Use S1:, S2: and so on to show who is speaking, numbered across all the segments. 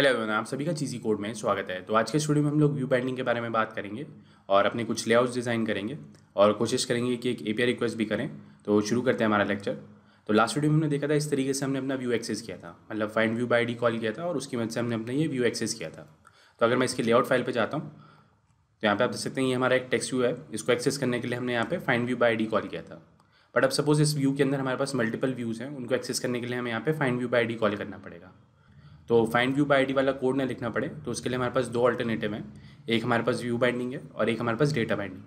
S1: hello everyone आप सभी का चीज़ी कोड में स्वागत है तो आज के स्टूडियो में हम लोग व्यू बैंडिंग के बारे में बात करेंगे और अपने कुछ लेआउट्स डिज़ाइन करेंगे और कोशिश करेंगे कि एक एपीआई रिक्वेस्ट भी करें तो शुरू करते हैं हमारा लेक्चर तो लास्ट वीडियो में हमने देखा था इस तरीके से हमने अपना व्यू एक्सेस किया था मतलब find view by D call किया था और उसकी मदद से हमने अपना ये व्यू एक्सेस किया था तो अगर मैं इसके लेआउट फाइल पर जाता हूँ तो यहाँ पर आप देख सकते हैं ये हमारा एक टेक्स्ट व्यू है इसको एक्सेस करने के लिए हमने यहाँ पर find view by D call किया था बट अब सपोज़ इस व्यू के अंदर हमारे पास मल्टीपल व्यूज़ हैं उनको एक्सेस करने के लिए हमें यहाँ पे find view by D call करना पड़ेगा तो फाइंड व्यू बाई आई वाला कोड ना लिखना पड़े तो उसके लिए हमारे पास दो अल्टरनेटिव हैं एक हमारे पास व्यू बाइंडिंग है और एक हमारे पास डेटा बाइंडिंग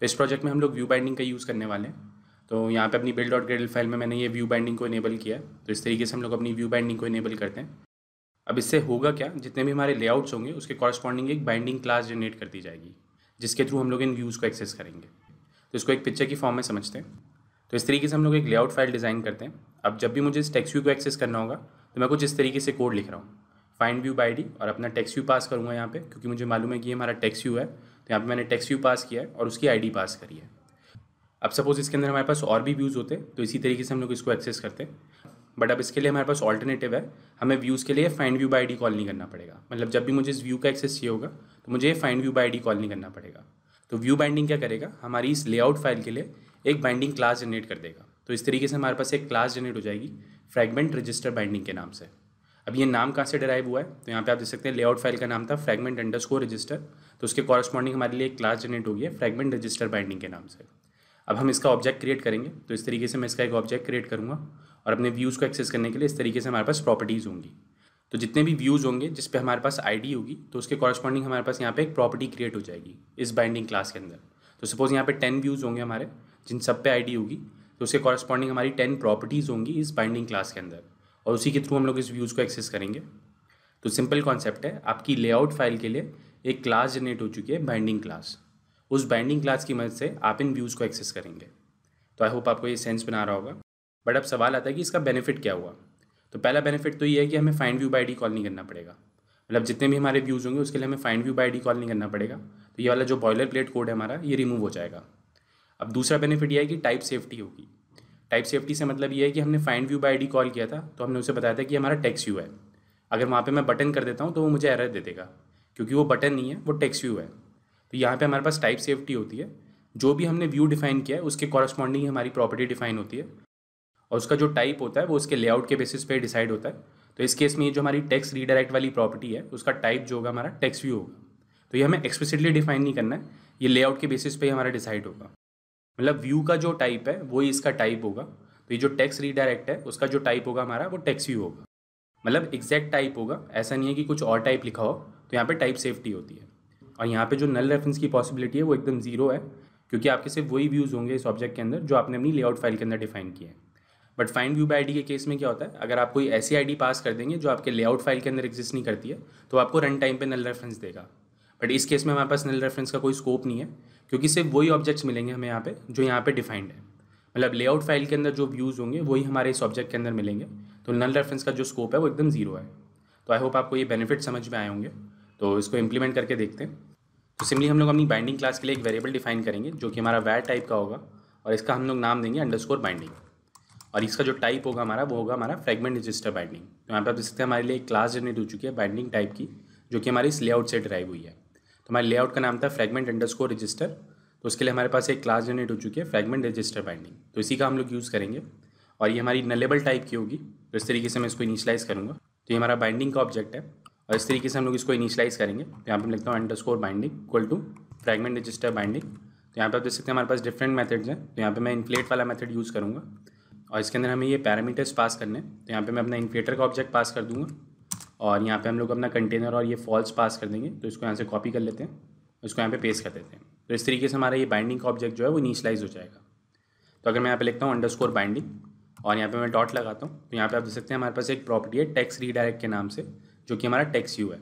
S1: तो इस प्रोजेक्ट में हम लोग व्यू बाइंडिंग का यूज़ करने वाले हैं तो यहाँ पे अपनी बिल्ड डॉट ग्रेड फाइल में मैंने ये व्यू बाइंडिंग को इनेबल किया है तो इस तरीके से हम लोग अपनी व्यू बाइंडिंग को इनेबल करते हैं अब इससे होगा क्या जितने भी हमारे लेआउट्स होंगे उसके कॉरस्पॉन्डिंग एक बाइंडिंग क्लास जनरेट कर दी जाएगी जिसके थ्रू हम लोग इन व्यूज़ को एक्सेस करेंगे तो इसको एक पिक्चर की फॉर्म में समझते हैं तो इस तरीके से हम लोग एक लेआउट फाइल डिज़ाइन करते हैं अब जब भी मुझे इस टेक्स व्यू को एक्सेस करना होगा तो मैं कुछ इस तरीके से कोड लिख रहा हूँ फाइंड व्यू बाई डी और अपना टेक्स व्यू पास करूँगा यहाँ पे क्योंकि मुझे मालूम है कि ये हमारा टेक्स व्यू है तो यहाँ पे मैंने टेक्स व्यू पास किया है और उसकी आईडी पास करी है अब सपोज़ इसके अंदर हमारे पास और भी व्यूज़ होते तो इसी तरीके से हम लोग इसको एक्सेस करते हैं बट अब इसके लिए हमारे पास ऑल्टरनेटिव है हमें व्यूज़ के लिए find view by D call नहीं करना पड़ेगा मतलब जब भी मुझे इस व्यू का एक्सेस चाहिए होगा तो मुझे find view by D call नहीं करना पड़ेगा तो व्यू बाइंडिंग क्या करेगा हमारी इस लेआउट फाइल के लिए एक बाइंडिंग क्लास जनरेट कर देगा तो इस तरीके से हमारे पास एक क्लास जनरेट हो जाएगी फ्रेगमेंट रजिस्टर बाइंडिंग के नाम से अब ये नाम कहाँ से डराइव हुआ है तो यहाँ पे आप देख सकते हैं लेआउट फाइल का नाम था फ्रेगमेंट अंडर स्कोर रजिस्टर तो उसके कॉरस्पॉन्डिंग हमारे लिए क्लास जनरेट हो गई है फ्रेगमेंट रजिस्टर बाइंडिंग के नाम से अब हम इसका ऑब्जेक्ट क्रिएट करेंगे तो इस तरीके से मैं इसका एक ऑब्जेक्ट क्रिएट करूँगा और अपने व्यूज़ को एक्सेस करने के लिए इस तरीके से हमारे पास प्रॉपर्टीज़ होंगी तो जितने भी व्यूज़ होंगे जिस पर हमारे पास आई होगी तो उसके कॉरस्पॉन्डिंग हमारे पास यहाँ पे एक प्रॉपर्टी क्रिएट हो जाएगी इस बाइंडिंग क्लास के अंदर तो सपोज़ यहाँ पे टेन व्यूज़ होंगे हमारे जिन सब पे आई होगी तो उसके कॉरस्पॉन्डिंग हमारी टेन प्रॉपर्टीज़ होंगी इस बाइंडिंग क्लास के अंदर और उसी के थ्रू हम लोग इस व्यूज़ को एक्सेस करेंगे तो सिंपल कॉन्सेप्ट है आपकी लेआउट फाइल के लिए एक क्लास जनरेट हो चुकी है बाइंडिंग क्लास उस बाइंडिंग क्लास की मदद से आप इन व्यूज़ को एक्सेस करेंगे तो आई होप आपको ये सेंस बना रहा होगा बट अब सवाल आता है कि इसका बेनिफिट क्या हुआ तो पहला बेनिफिट तो ये है कि हमें find view by D call नहीं करना पड़ेगा मतलब जितने भी हमारे व्यूज़ होंगे उसके लिए हमें find view by D call नहीं करना पड़ेगा तो ये वाला जो बॉयलर प्लेट कोड है हमारा ये रिमूव हो जाएगा अब दूसरा बेनिफिट यह है कि टाइप सेफ्टी होगी टाइप सेफ्टी से मतलब ये है कि हमने find view by D call किया था तो हमने उसे बताया था कि हमारा टेक्स व्यू है अगर वहाँ पर मैं बटन कर देता हूँ तो वो मुझे एरर दे देगा क्योंकि वो बटन नहीं है वो टेक्स व्यू है तो यहाँ पर हमारे पास टाइप सेफ्टी होती है जो भी हमने व्यू डिफाइन किया है उसके कॉरस्पॉन्डिंग हमारी प्रॉपर्टी डिफाइन होती है और उसका जो टाइप होता है वो उसके लेआउट के बेसिस पे डिसाइड होता है तो इस केस में ये जो हमारी टेक्स रीडायरेक्ट वाली प्रॉपर्टी है उसका टाइप जो होगा हमारा टेक्स व्यू होगा तो ये हमें एक्सप्लिसिटली डिफाइन नहीं करना है ये लेआउट के बेसिस पे हमारा डिसाइड होगा मतलब व्यू का जो टाइप है वही इसका टाइप होगा तो ये जो टेक्स्ट रीडायरेक्ट है उसका जो टाइप होगा हमारा वो टैक्स व्यू होगा मतलब एग्जैक्ट टाइप होगा ऐसा नहीं है कि कुछ और टाइप लिखा हो तो यहाँ पे टाइप सेफ्टी होती है और यहाँ पे जो नल रेफरेंस की पॉसिबिलिटी है वो एकदम ज़ीरो है क्योंकि आपके सिर्फ वही व्यूज़ होंगे इस ऑब्जेक्ट के अंदर जो आपने अपनी लेआउट फाइल के अंदर डिफाइन किए हैं but find view by I के केस में क्या होता है अगर आप कोई ऐसी आई पास कर देंगे जो आपके लेआउट फाइल के अंदर एग्जिस्ट नहीं करती है तो आपको रन टाइम पर नल रेफरेंस देगा बट इस केस में हमारे पास नल रेफरेंस का कोई स्कोप नहीं है क्योंकि सिर्फ वही ऑब्जेक्ट्स मिलेंगे हमें यहाँ पे जो यहाँ पे डिफाइंड है मतलब लेआउट फाइल के अंदर जो व्यूज़ होंगे वही हमारे इस ऑब्जेक्ट के अंदर मिलेंगे तो नल रेफरेंस का जो स्कोप है वो एकदम ज़ीरो है तो आई होप आपको ये बेनिफिट समझ में आए होंगे तो इसको इम्प्लीमेंट करके देखते हैं तो सिम्पली हम लोग अपनी बाइंडिंग क्लास के लिए एक वेरिएबल डिफाइन करेंगे जो कि हमारा वैट टाइप का होगा और इसका हम लोग नाम देंगे अंडरस्कोर बाइंडिंग और इसका जो टाइप होगा हमारा वो होगा हमारा फ्रेगमेंट रजिस्टर बाइंडिंग तो यहाँ पर आप देख सकते हैं हमारे लिए एक क्लास जनरेट हो चुकी है बाइंडिंग टाइप की जो कि हमारी इस लेआउट से ड्राइव हुई है हमारे लेआउट का नाम था फ्रेगमेंट अंडरस्कोर रजिस्टर तो उसके लिए हमारे पास एक क्लास जनरेट हो चुकी है फ्रेगमेंट रजिस्टर बाइंडिंग तो इसी का हम लोग यूज़ करेंगे और ये हमारी नलेबल टाइप की होगी तो इस तरीके से मैं इसको इनिशलाइज करूँगा तो ये हमारा बाइंडिंग का ऑब्जेक्ट है और इस तरीके से हम लोग इसको इनिशलाइज करेंगे तो यहाँ पर मैं लिखता हूँ under score binding equal to fragment register binding तो यहाँ पर आप देख सकते हैं हमारे पास डिफरेंट मेथड्स हैं तो यहाँ पर मैं इन्फ्लेट वाला मेथड यूज़ करूँगा और इसके अंदर हमें ये पैरामीटर्स पास करने हैं तो यहाँ पर मैं अपना इन्फ्लेटर का ऑब्जेक्ट पास कर दूँगा और यहाँ पे हम लोग अपना कंटेनर और ये फॉल्स पास कर देंगे तो इसको यहाँ से कॉपी कर लेते हैं इसको यहाँ पे पेस्ट कर देते हैं तो इस तरीके से हमारा ये बाइंडिंग का ऑब्जेक्ट जो है वो इनिशलाइज हो जाएगा तो अगर मैं यहाँ पे लिखता हूँ अंडर स्कोर बाइंडिंग और यहाँ पे मैं डॉट लगाता हूँ तो यहाँ पे आप देख सकते हैं हमारे पास एक प्रॉपर्टी है टैक्स रीडायरेक्ट के नाम से जो कि हमारा टैक्स यू है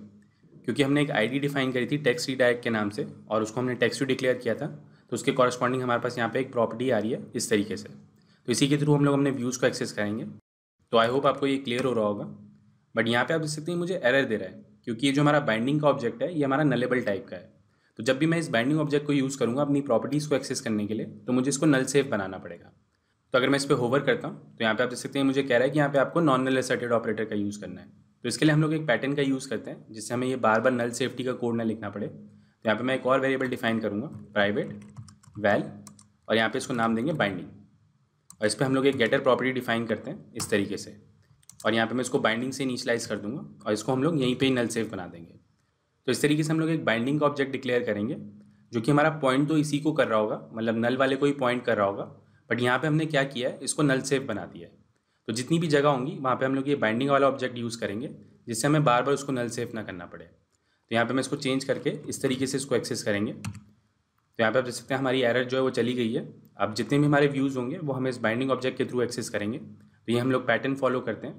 S1: क्योंकि हमने एक आई डिफाइन करी थी टैक्स रीडायरेक्ट के नाम से और उसको हमने टैक्स यू डिक्लेयर किया था तो उसके कॉरस्पॉन्डिंग हमारे पास यहाँ पर एक प्रॉपर्टी आ रही है इस तरीके से तो इसी के थ्रू हम लोग अपने व्यूज़ को एक्सेस करेंगे तो आई होप आपको ये क्लियर हो रहा होगा बट यहाँ पे आप देख सकते हैं मुझे एरर दे रहा है क्योंकि ये जो हमारा बाइंडिंग का ऑब्जेक्ट है ये हमारा नलेबल टाइप का है तो जब भी मैं इस बाइंडिंग ऑब्जेक्ट को यूज़ करूँगा अपनी प्रॉपर्टीज़ को एक्सेस करने के लिए तो मुझे इसको नल सेफ बनाना पड़ेगा तो अगर मैं इस पर होवर करता हूँ तो यहाँ पे आप देख सकते हैं मुझे कह रहा है कि यहाँ पे आपको नॉन नल असर्टेड ऑपरेटर का यूज़ करना है तो इसके लिए हम लोग एक पैटर्न का यूज़ करते हैं जिससे हमें ये बार बार नल सेफ्टी का कोड ना लिखना पड़े तो यहाँ पे मैं एक और वेरिएबल डिफाइन करूँगा प्राइवेट वैल और यहाँ पे इसको नाम देंगे बाइंडिंग और इस पर हम लोग एक गेटर प्रॉपर्टी डिफाइन करते हैं इस तरीके से और यहाँ पे मैं इसको बाइंडिंग से इनिशलाइज कर दूंगा और इसको हम लोग यहीं पे ही नल सेफ बना देंगे तो इस तरीके से हम लोग एक बाइंडिंग का ऑब्जेक्ट डिक्लेयर करेंगे जो कि हमारा पॉइंट तो इसी को कर रहा होगा मतलब नल वाले को ही पॉइंट कर रहा होगा बट यहाँ पर हमने क्या किया है इसको नल सेफ बना दिया है तो जितनी भी जगह होंगी वहाँ पर हम लोग ये बाइंडिंग वाला ऑब्जेक्ट यूज़ करेंगे जिससे हमें बार बार उसको नल सेफ ना करना पड़े तो यहाँ पर मैं इसको चेंज करके इस तरीके से इसको एक्सेस करेंगे तो यहाँ पे आप देख सकते हैं हमारी एरर जो है वो चली गई है अब जितने भी हमारे व्यूज़ होंगे वो हम इस बाइंडिंग ऑब्जेक्ट के थ्रू एक्सेस करेंगे तो ये हम लोग पैटर्न फॉलो करते हैं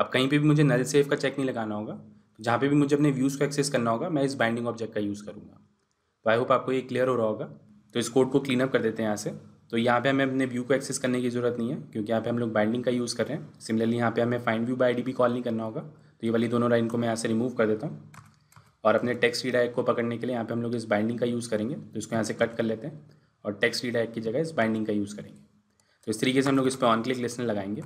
S1: अब कहीं पे भी मुझे नल सेफ का चेक नहीं लगाना होगा जहाँ पे भी मुझे अपने व्यूज़ को एक्सेस करना होगा मैं इस बाइंडिंग ऑब्जेक्ट का यूज़ करूँगा तो आई होप आपको ये क्लियर हो रहा होगा तो इस कोड को क्लीन अप कर देते हैं यहाँ से तो यहाँ पे हमें अपने व्यू को एक्सेस करने की ज़रूरत नहीं है क्योंकि यहाँ पे हम लोग बाइंडिंग का यूज़ कर रहे हैं सिमिलरली यहाँ पे हमें फाइंड व्यू बाई डी भी कॉल नहीं करना होगा तो ये वाली दोनों लाइन को मैं यहाँ से रिमूव कर देता हूँ और अपने टेक्स्ट रीडायरेक्ट को पकड़ने के लिए यहाँ पे हम लोग इस बाइंडिंग का यूज़ करेंगे तो इसको यहाँ से कट कर लेते हैं और टेक्स्ट रीडायरेक्ट की जगह इस बाइंडिंग का यूज़ करेंगे तो इस तरीके से हम लोग इस पर ऑन क्लिक लिस्ट लगाएंगे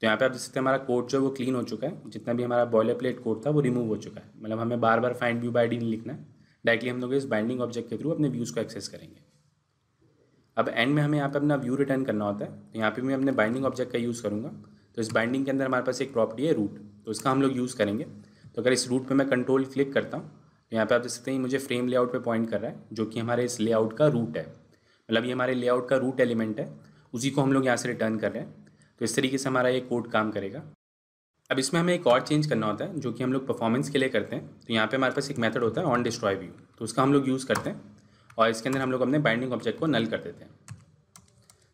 S1: तो यहाँ पे आप देख सकते हैं हमारा कोड जो है वो क्लीन हो चुका है जितना भी हमारा बॉयलर प्लेट कोड था वो रिमूव हो चुका है मतलब हमें बार बार फाइंड व्यू बाई डी नहीं लिखना है डायरेक्टली हम लोग इस बाइंडिंग ऑब्जेक्ट के थ्रू अपने व्यूज़ को एक्सेस करेंगे अब एंड में हमें यहाँ पे अपना व्यू रिटर्न करना होता है तो यहाँ पे मैं अपने बाइंडिंग ऑब्जेक्ट का यूज़ करूँगा तो इस बाइंडिंग के अंदर हमारे पास एक प्रॉपर्टी है रूट तो इसका हम लोग यूज़ करेंगे तो अगर इस रूट पर मैं कंट्रोल क्लिक करता हूँ तो यहाँ पर आप देख सकते हैं मुझे फ्रेम लेआउट पर पॉइंट कर रहा है जो कि हमारे इस लेआउट का रूट है मतलब ये हमारे लेआउट का रूट एलिमेंट है उसी को हम लोग यहाँ से रिटर्न कर रहे हैं तो इस तरीके से हमारा ये कोड काम करेगा अब इसमें हमें एक और चेंज करना होता है जो कि हम लोग परफॉर्मेंस के लिए करते हैं तो यहाँ पे हमारे पास एक मेथड होता है ऑन डिस्ट्रॉय व्यू तो उसका हम लोग यूज़ करते हैं और इसके अंदर हम लोग अपने बाइंडिंग ऑब्जेक्ट को नल कर देते हैं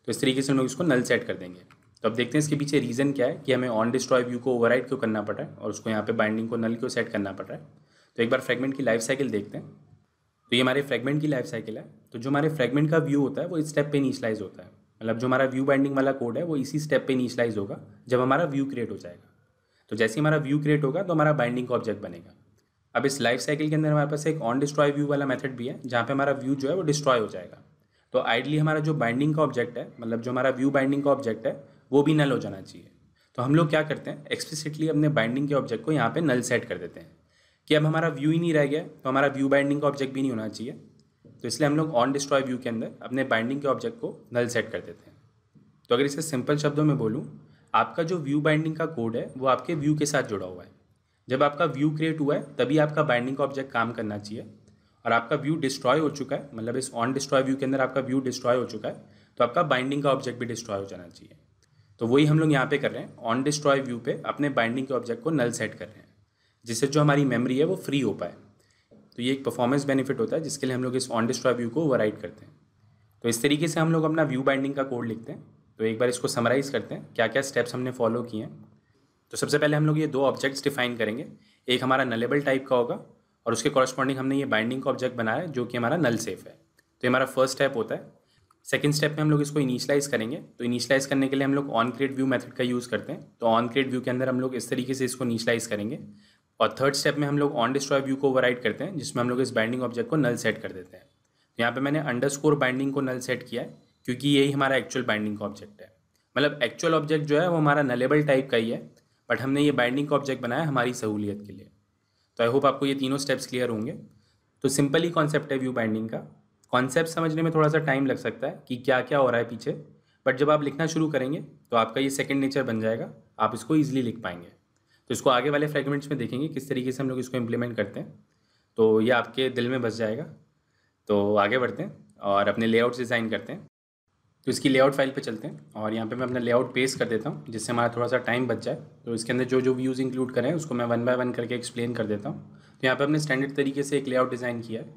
S1: तो इस तरीके से हम लोग इसको नल सेट कर देंगे तो अब देखते हैं इसके पीछे रीज़न क्या है कि हमें ऑन डिस्ट्रॉय व्यू को ओवर क्यों करना पड़ रहा है और उसको यहाँ पर बाइंडिंग को नल क्यों सेट करना पड़ रहा है तो एक बार फ्रेगमेंट की लाइफ साइकिल देखते हैं तो ये हमारे फ्रेगमेंट की लाइफ साइकिल है तो जो हमारे फ्रेगमेंट का व्यू होता है वो इस स्टेप पर इनिशलाइज होता है मतलब जो हमारा व्यू बाइंडिंग वाला कोड है वो इसी स्टेप पे इनिशलाइज होगा जब हमारा व्यू क्रिएट हो जाएगा तो जैसे ही हमारा व्यू क्रिएट होगा तो हमारा बाइंडिंग का ऑब्जेक्ट बनेगा अब इस लाइफ साइकिल के अंदर हमारे पास एक ऑन डिस्ट्रॉय व्यू वाला मेथड भी है जहाँ पे हमारा व्यू जो है वो डिस्ट्रॉय हो जाएगा तो आइडली हमारा जो बाइंडिंग का ऑब्जेक्ट है मतलब जो हमारा व्यू बाइंडिंग का ऑब्जेक्ट है वो भी नल हो जाना चाहिए तो हम लोग क्या करते हैं एक्सप्लिसिटली अपने बाइंडिंग के ऑब्जेक्ट को यहाँ पे नल सेट कर देते हैं कि अब हमारा व्यू ही नहीं रह गया तो हमारा व्यू बाइंडिंग का ऑब्जेक्ट भी नहीं होना चाहिए तो इसलिए हम लोग ऑन डिस्ट्रॉय व्यू के अंदर अपने बाइंडिंग के ऑब्जेक्ट को नल सेट कर देते हैं तो अगर इसे सिंपल शब्दों में बोलूँ आपका जो व्यू बाइंडिंग का कोड है वो आपके व्यू के साथ जुड़ा हुआ है जब आपका व्यू क्रिएट हुआ है तभी आपका बाइंडिंग का ऑब्जेक्ट काम करना चाहिए और आपका व्यू डिस्ट्रॉय हो चुका है मतलब इस ऑन डिस्ट्रॉय व्यू के अंदर आपका व्यू डिस्ट्रॉय हो चुका है तो आपका बाइंडिंग का ऑब्जेक्ट भी डिस्ट्रॉय हो जाना चाहिए तो वही हम लोग यहाँ पे कर रहे हैं ऑन डिस्ट्रॉय व्यू पे अपने बाइंडिंग के ऑब्जेक्ट को नल सेट कर रहे हैं जिससे जो हमारी मेमोरी है वो फ्री हो पाए तो ये एक परफॉर्मेंस बेनिफिट होता है जिसके लिए हम लोग इस ऑन डिस्ट्रॉय व्यू को ओवरराइड करते हैं तो इस तरीके से हम लोग अपना व्यू बाइंडिंग का कोड लिखते हैं तो एक बार इसको समराइज़ करते हैं क्या क्या स्टेप्स हमने फॉलो किए हैं तो सबसे पहले हम लोग ये दो ऑब्जेक्ट्स डिफाइन करेंगे एक हमारा नलेबल टाइप का होगा और उसके कॉरस्पॉन्डिंग हमने ये बाइंडिंग का ऑब्जेक्ट बनाया है जो कि हमारा नल सेफ है तो ये हमारा फर्स्ट स्टेप होता है सेकेंड स्टेप में हम लोग इसको इनिशलाइज करेंगे तो इनिशलाइज करने के लिए हम लोग ऑन क्रिएट व्यू मेथड का यूज़ करते हैं तो ऑन क्रिएट व्यू के अंदर हम लोग इस तरीके से इसको इनिशलाइज करेंगे और थर्ड स्टेप में हम लोग ऑन डिस्ट्रॉय व्यू को ओवरराइड करते हैं जिसमें हम लोग इस बाइंडिंग ऑब्जेक्ट को नल सेट कर देते हैं तो यहाँ पे मैंने अंडरस्कोर बाइंडिंग को नल सेट किया है क्योंकि यही हमारा एक्चुअल बाइंडिंग का ऑब्जेक्ट है मतलब एक्चुअल ऑब्जेक्ट जो है वो हमारा नलेबल टाइप का ही है बट हमने ये बाइंडिंग का ऑब्जेक्ट बनाया हमारी सहूलियत के लिए तो आई होप आपको ये तीनों स्टेप्स क्लियर होंगे तो सिंपल ही कॉन्सेप्ट है व्यू बाइंडिंग का कॉन्सेप्ट समझने में थोड़ा सा टाइम लग सकता है कि क्या क्या हो रहा है पीछे बट जब आप लिखना शुरू करेंगे तो आपका ये सेकेंड नेचर बन जाएगा आप इसको ईजिली लिख पाएंगे इसको आगे वाले फ्रेगमेंट्स में देखेंगे किस तरीके से हम लोग इसको इम्प्लीमेंट करते हैं तो ये आपके दिल में बस जाएगा तो आगे बढ़ते हैं और अपने लेआउट डिज़ाइन करते हैं तो इसकी लेआउट फाइल पे चलते हैं और यहाँ पे मैं अपना लेआउट पेस्ट कर देता हूँ जिससे हमारा थोड़ा सा टाइम बच जाए तो इसके अंदर जो जो व्यूज़ इंक्लूड करें उसको मैं वन बाय वन करके एक्सप्लेन कर देता हूँ तो यहाँ पे हमने स्टैंडर्ड तरीके से एक लेआउट डिज़ाइन किया है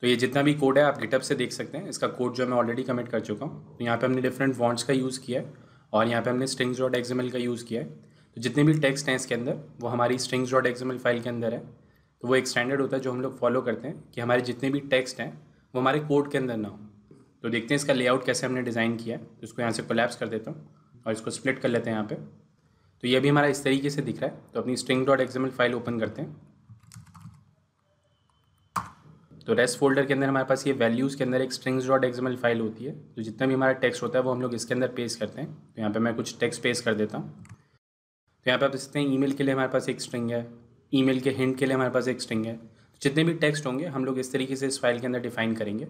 S1: तो ये जितना भी कोड है आप गिटअप से देख सकते हैं इसका कोड जो मैं ऑलरेडी कमिट कर चुका हूँ तो यहाँ पर हमने डिफरेंट वॉन्ट्स का यूज़ किया है और यहाँ पर हमने स्ट्रिंग्स डॉट एक्जमल का यूज़ किया है तो जितने भी टेक्स्ट हैं इसके अंदर वो हमारी स्ट्रिंग्स डॉट एक्सएमएल फाइल के अंदर है तो वो एक स्टैंडर्ड होता है जो हम लोग फॉलो करते हैं कि हमारे जितने भी टेक्स्ट हैं वो हमारे कोड के अंदर ना हो तो देखते हैं इसका लेआउट कैसे हमने डिज़ाइन किया है तो इसको यहाँ से कोलैप्स कर देता हूँ और इसको स्प्लिट कर लेते हैं यहाँ पर तो ये भी हमारा इस तरीके से दिख रहा है तो अपनी string dot XML file open करते हैं तो रेस्ट फोल्डर के अंदर हमारे पास ये वैल्यूज़ के अंदर एक स्ट्रिंग्स डॉट एक्सएमएल फाइल होती है तो जितना भी हमारा टेक्स्ट होता है वो हम लोग इसके अंदर पेस्ट करते हैं तो यहाँ पर मैं कुछ टेक्स्ट पेस्ट कर देता हूँ तो यहाँ पे आप सकते हैं ईमेल के लिए हमारे पास एक स्ट्रिंग है ईमेल के हिंट के लिए हमारे पास एक स्ट्रिंग है तो जितने भी टेक्स्ट होंगे हम लोग इस तरीके से इस फाइल के अंदर डिफाइन करेंगे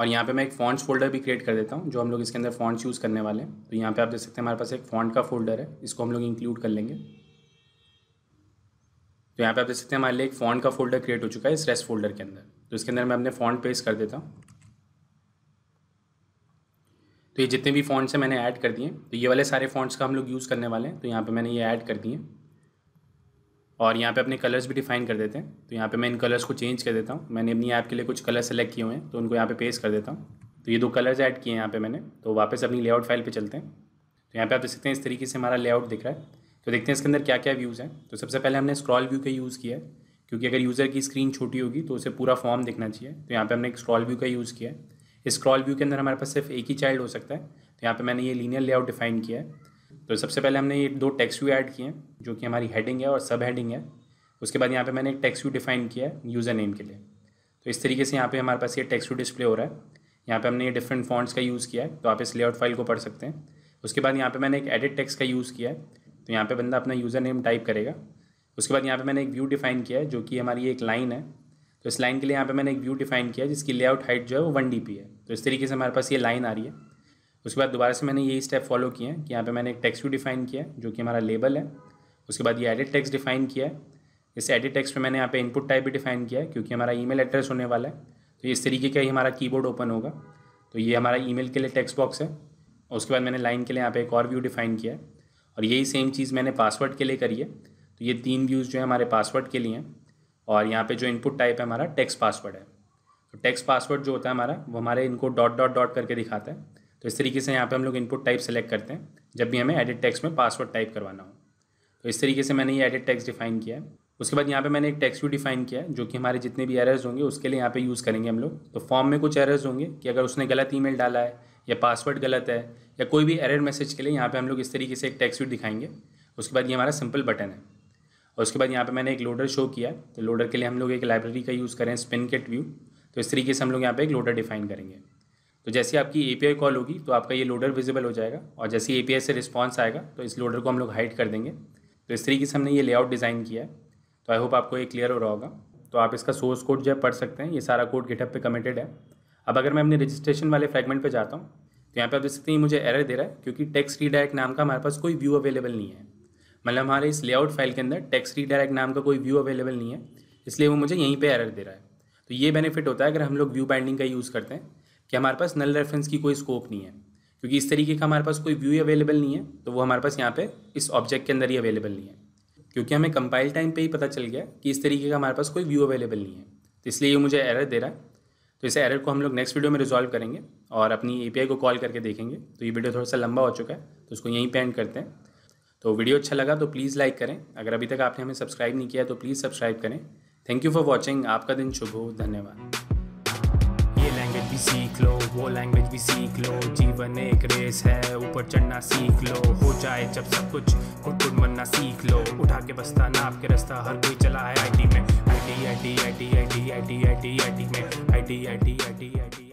S1: और यहाँ पे मैं एक फॉन्ट्स फोल्डर भी क्रिएट कर देता हूँ जो हम लोग इसके अंदर फॉन्ट्स यूज़ करने वाले हैं तो यहाँ पे आप देख सकते हैं हमारे पास एक फॉन्ट का फोल्डर है इसको हम लोग इंक्लूड कर लेंगे तो यहाँ पे आप देख सकते हैं हमारे लिए एक फॉन्ट का फोल्डर क्रिएट हो चुका है इस रेस्ट फोल्डर के अंदर तो इसके अंदर मैं अपने फॉन्ट पेस्ट कर देता हूँ तो ये जितने भी फॉन्ट्स हैं मैंने ऐड कर दिए तो ये वाले सारे फॉन्ट्स का हम लोग यूज़ करने वाले हैं तो यहाँ पे मैंने ये ऐड कर दिए और यहाँ पे अपने कलर्स भी डिफाइन कर देते हैं तो यहाँ पे मैं इन कलर्स को चेंज कर देता हूँ मैंने अपनी ऐप के लिए कुछ कलर सेलेक्ट किए हुए हैं तो उनको यहाँ पे पेस्ट कर देता हूँ तो ये दो कलर्स ऐड किए हैं यहाँ पर मैंने तो वापस अपनी लेआउट फाइल पर चलते हैं तो यहाँ पर आप देख सकते हैं इस तरीके से हमारा लेआउट दिख रहा है तो देखते हैं इसके अंदर क्या क्या व्यूज़ हैं तो सबसे पहले हमने स्क्रॉल व्यू का यूज़ किया है क्योंकि अगर यूज़र की स्क्रीन छोटी होगी तो उसे पूरा फॉर्म दिखना चाहिए तो यहाँ पर हमने एक स्क्रॉल व्यू का यूज़ किया है स्क्रॉल व्यू के अंदर हमारे पास सिर्फ एक ही चाइल्ड हो सकता है तो यहाँ पे मैंने ये लीनियर लेआउट डिफाइन किया है तो सबसे पहले हमने ये दो टेक्स व्यू ऐड किए हैं जो कि हमारी हेडिंग है और सब हेडिंग है उसके बाद यहाँ पे मैंने एक टेक्स व्यू डिफाइन किया है यूज़र नेम के लिए तो इस तरीके से यहाँ पर हमारे पास ये टेक्स व्यू डिस्प्ले हो रहा है यहाँ पर हमने ये डिफरेंट फॉन्ट्स का यूज़ किया है तो आप इस लेआउट फाइल को पढ़ सकते हैं उसके बाद यहाँ पर मैंने एक एडिट टेक्स का यूज़ किया है तो यहाँ पर बंदा अपना यूज़र नेम टाइप करेगा उसके बाद यहाँ पे मैंने एक व्यू डिफाइन किया है जो कि हमारी एक लाइन है तो इस लाइन के लिए यहाँ पे मैंने एक व्यू डिफाइन किया जिसकी लेआउट हाइट जो है वो वन डी है तो इस तरीके से हमारे पास ये लाइन आ रही है उसके बाद दोबारा से मैंने यही स्टेप फॉलो किए हैं कि यहाँ पे मैंने एक टेक्स व्यू डिफाइन किया जो कि हमारा लेबल है उसके बाद ये एडिट टैक्स डिफाइन किया है इस एडिट टैक्स में मैंने यहाँ पे इनपुट टाइप भी डिफाइन किया है क्योंकि हमारा ई एड्रेस होने वाला है तो इस तरीके का ही हमारा की ओपन होगा तो ये हमारा ई के लिए टैक्स बॉक्स है उसके बाद मैंने लाइन के लिए यहाँ पे एक और व्यू डिफाइन किया है और यही सेम चीज़ मैंने पासवर्ड के लिए करी है तो ये तीन व्यूज़ जो है हमारे पासवर्ड के लिए हैं और यहाँ पे जो इनपुट टाइप है हमारा टेक्स्ट पासवर्ड है तो टेक्स्ट पासवर्ड जो होता है हमारा वो हमारे इनको डॉट डॉट डॉट करके दिखाता है तो इस तरीके से यहाँ पे हम लोग इनपुट टाइप सेलेक्ट करते हैं जब भी हमें एडिट टेक्स्ट में पासवर्ड टाइप करवाना हो तो इस तरीके से मैंने ये एडिट टेक्स डिफाइन किया है उसके बाद यहाँ पर मैंने एक टेक्स भी डिफाइन किया है जो कि हमारे जितने भी एरर्स होंगे उसके लिए यहाँ पर यूज़ करेंगे हम लोग तो फॉर्म में कुछ एरर्स होंगे कि अगर उसने गलत ई डाला है या पासवर्ड गलत है या कोई भी एरर मैसेज के लिए यहाँ पर हम लोग इस तरीके से एक टैक्स भी दिखाएंगे उसके बाद ये हमारा सिंपल बटन है और उसके बाद यहाँ पे मैंने एक लोडर शो किया है तो लोडर के लिए हम लोग एक लाइब्रेरी का यूज़ करें स्पिन किट व्यू तो इस तरीके से हम लोग यहाँ पे एक लोडर डिफाइन करेंगे तो जैसे आपकी ए कॉल होगी तो आपका ये लोडर विजिबल हो जाएगा और जैसे ए से रिस्पॉन्स आएगा तो इस लोडर को हम लोग हाइड कर देंगे तो इस तरीके से हमने ये लेआउट डिज़ाइन किया है तो आई होप आपको ये क्लियर हो रहा होगा तो आप इसका सोर्स कोड जो है पढ़ सकते हैं ये सारा कोड गिटअप पर कमिटेड है अब अगर मैं अपने रजिस्ट्रेशन वाले फ्रेगमेंट पर जाता हूँ तो यहाँ पे आप देख सकते हैं मुझे एरर दे रहा है क्योंकि टेक्स्ट रीडायरेक्ट नाम का हमारे पास कोई व्यू अवेलेबल नहीं है मतलब हमारे इस लेआउट फाइल के अंदर री रीडायरेक्ट नाम का कोई व्यू अवेलेबल नहीं है इसलिए वो मुझे यहीं पे एरर दे रहा है तो ये बेनिफिट होता है अगर हम लोग व्यू बाइंडिंग का यूज़ करते हैं कि हमारे पास नल रेफरेंस की कोई स्कोप नहीं है क्योंकि इस तरीके का हमारे पास कोई व्यू अवेलेबल नहीं है तो वो हमारे पास यहाँ पर इस ऑब्जेक्ट के अंदर ही अवेलेबल नहीं है क्योंकि हमें कंपाइल टाइम पर ही पता चल गया कि इस तरीके का हमारे पास कोई व्यू अवेलेबल नहीं है तो इसलिए ये मुझे एरर दे रहा है तो इस एरर को हम लोग नेक्स्ट वीडियो में रिजॉल्व करेंगे और अपनी ए को कॉल करके देखेंगे तो ये वीडियो थोड़ा सा लंबा हो चुका है तो उसको यहीं पे एंड करते हैं तो वीडियो अच्छा लगा तो प्लीज़ लाइक करें अगर अभी तक आपने हमें सब्सक्राइब नहीं किया तो प्लीज़ सब्सक्राइब करें थैंक यू फॉर वॉचिंग आपका दिन शुभ हो धन्यवाद ये लैंग्वेज भी सीख लो वो लैंग्वेज भी सीख लो जीवन एक रेस है ऊपर चढ़ना सीख लो हो जाए जब सब कुछ खुद खुद मनना सीख लो उठा के बस्ता ना आपके रास्ता हर कोई चला है आई टी में I T I T I T I T I T I T I T में I T I T I T I T